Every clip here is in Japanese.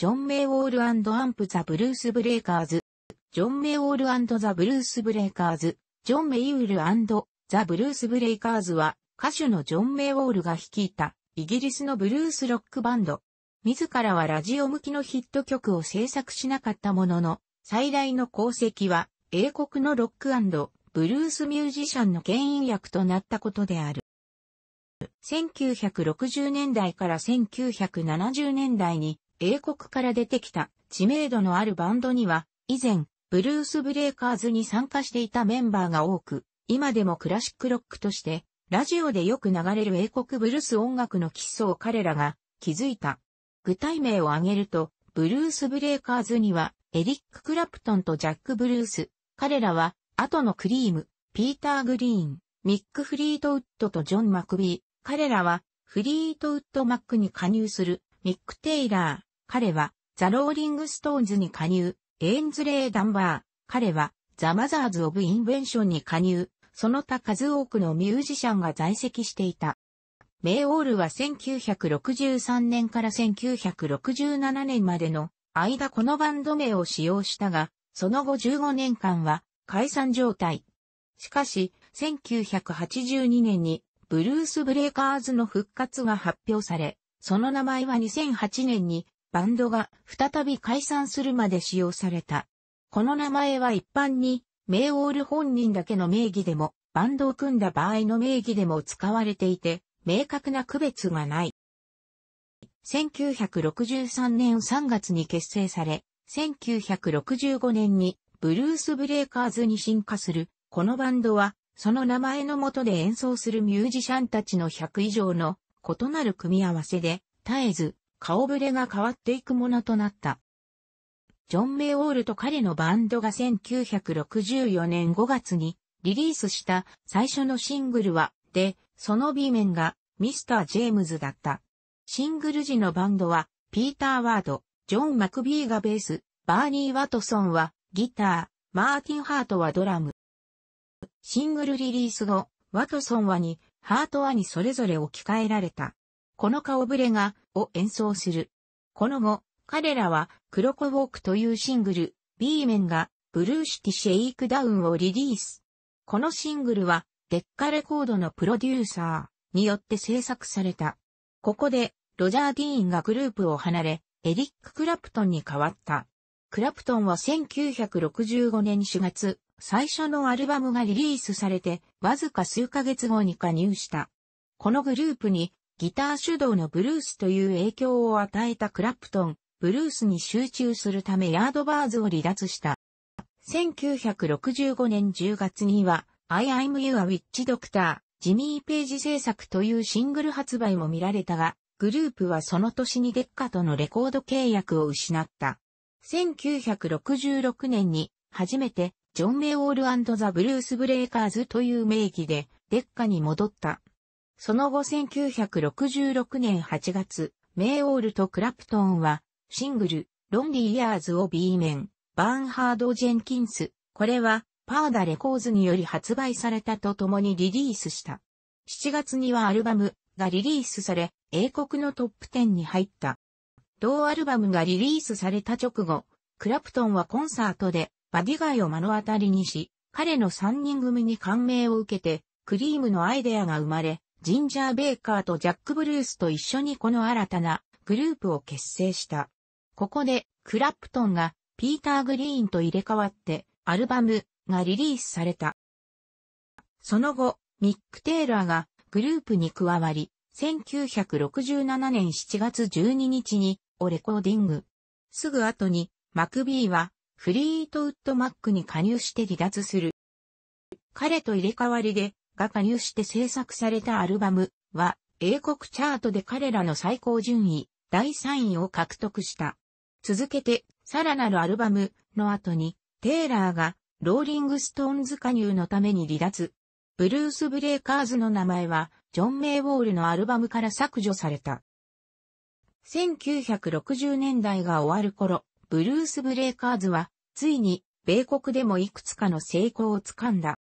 ジョン・メイウォールアンプ・ザ・ブルース・ブレイカーズ、ジョン・メイウォールザ・ブルース・ブレイカーズ、ジョン・メイウールザ・ブルース・ブレイカーズは、歌手のジョン・メイウォールが率いた、イギリスのブルース・ロックバンド。自らはラジオ向きのヒット曲を制作しなかったものの、最大の功績は、英国のロックブルースミュージシャンの牽引役となったことである。1960年代から1970年代に英国から出てきた知名度のあるバンドには、以前、ブルース・ブレイカーズに参加していたメンバーが多く、今でもクラシックロックとして、ラジオでよく流れる英国ブルース音楽の基礎を彼らが築いた。具体名を挙げると、ブルース・ブレイカーズには、エリック・クラプトンとジャック・ブルース、彼らは、後のクリーム、ピーター・グリーン、ミック・フリートウッドとジョン・マクビー、彼らは、フリートウッド・マックに加入する、ミック・テイラー、彼は、ザ・ローリング・ストーンズに加入、エンズレー・ダンバー、彼は、ザ・マザーズ・オブ・インベンションに加入、その他数多くのミュージシャンが在籍していた。メイオールは1963年から1967年までの間このバンド名を使用したが、その後15年間は解散状態。しかし、1982年にブルース・ブレイカーズの復活が発表され、その名前は2008年にバンドが再び解散するまで使用された。この名前は一般に、メイオール本人だけの名義でも、バンドを組んだ場合の名義でも使われていて、明確な区別がない。1963年3月に結成され、1965年にブルースブレイカーズに進化する、このバンドは、その名前のもとで演奏するミュージシャンたちの100以上の異なる組み合わせで、絶えず顔ぶれが変わっていくものとなった。ジョン・メイオールと彼のバンドが1964年5月にリリースした最初のシングルは、で、その B 面がミスター・ジェームズだった。シングル時のバンドは、ピーター・ワード、ジョン・マクビーがベース、バーニー・ワトソンはギター、マーティン・ハートはドラム。シングルリリース後、ワトソンはに、ハートはにそれぞれ置き換えられた。この顔ぶれが、を演奏する。この後、彼らは、クロコウォークというシングル、B 面が、ブルーシティシェイクダウンをリリース。このシングルは、デッカレコードのプロデューサーによって制作された。ここで、ロジャー・ディーンがグループを離れ、エリック・クラプトンに変わった。クラプトンは1965年4月、最初のアルバムがリリースされて、わずか数ヶ月後に加入した。このグループに、ギター主導のブルースという影響を与えたクラプトン、ブルースに集中するためヤードバーズを離脱した。1965年10月には、I a m You a Witch Doctor、ジミー・ページ制作というシングル発売も見られたが、グループはその年にデッカとのレコード契約を失った。1966年に初めてジョン・メオールザ・ブルース・ブレイカーズという名義でデッカに戻った。その後1966年8月、メイオールとクラプトンは、シングル、ロンリーイヤーズを B 面、バーンハード・ジェンキンス、これは、パーダレコーズにより発売されたとともにリリースした。7月にはアルバムがリリースされ、英国のトップ10に入った。同アルバムがリリースされた直後、クラプトンはコンサートで、バディガイを目の当たりにし、彼の3人組に感銘を受けて、クリームのアイデアが生まれ、ジンジャー・ベイカーとジャック・ブルースと一緒にこの新たなグループを結成した。ここで、クラプトンがピーター・グリーンと入れ替わって、アルバムがリリースされた。その後、ミック・テイラーがグループに加わり、1967年7月12日にをレコーディング。すぐ後に、マクビーはフリートウッドマックに加入して離脱する。彼と入れ替わりでが加入して制作されたアルバムは、英国チャートで彼らの最高順位、第3位を獲得した。続けて、さらなるアルバムの後に、テイラーが、ローリングストーンズ加入のために離脱。ブルース・ブレイカーズの名前は、ジョン・メイ・ウォールのアルバムから削除された。1960年代が終わる頃、ブルース・ブレイカーズは、ついに、米国でもいくつかの成功をつかんだ。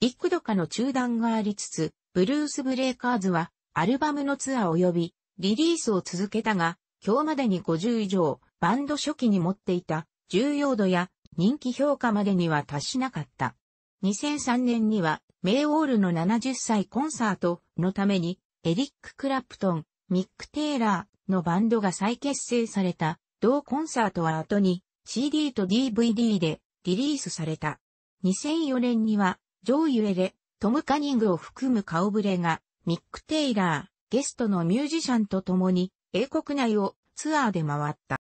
幾度かの中断がありつつ、ブルース・ブレイカーズはアルバムのツアー及びリリースを続けたが、今日までに50以上バンド初期に持っていた重要度や人気評価までには達しなかった。2003年にはメイオールの70歳コンサートのためにエリック・クラプトン、ミック・テイラーのバンドが再結成された同コンサートは後に CD と DVD でリリースされた。2004年には上ゆえで、トム・カニングを含む顔ぶれが、ミック・テイラー、ゲストのミュージシャンと共に、英国内をツアーで回った。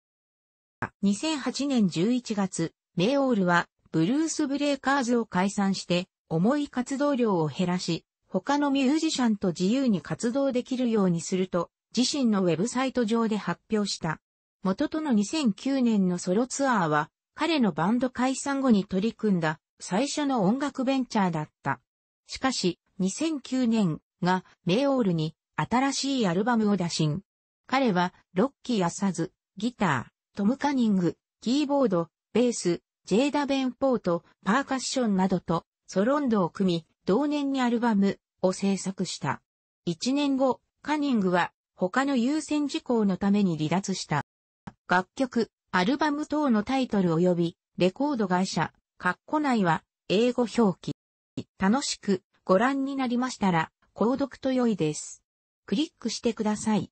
2008年11月、メオールは、ブルース・ブレイカーズを解散して、重い活動量を減らし、他のミュージシャンと自由に活動できるようにすると、自身のウェブサイト上で発表した。元との2009年のソロツアーは、彼のバンド解散後に取り組んだ最初の音楽ベンチャーだった。しかし、2009年がメイオールに新しいアルバムを打診。彼は、ロッキー・アサズ、ギター、トム・カニング、キーボード、ベース、ジェイダ・ベンポート、パーカッションなどと、ソロンドを組み、同年にアルバムを制作した。1年後、カニングは、他の優先事項のために離脱した。楽曲、アルバム等のタイトル及び、レコード会社、括弧内は英語表記。楽しくご覧になりましたら、購読と良いです。クリックしてください。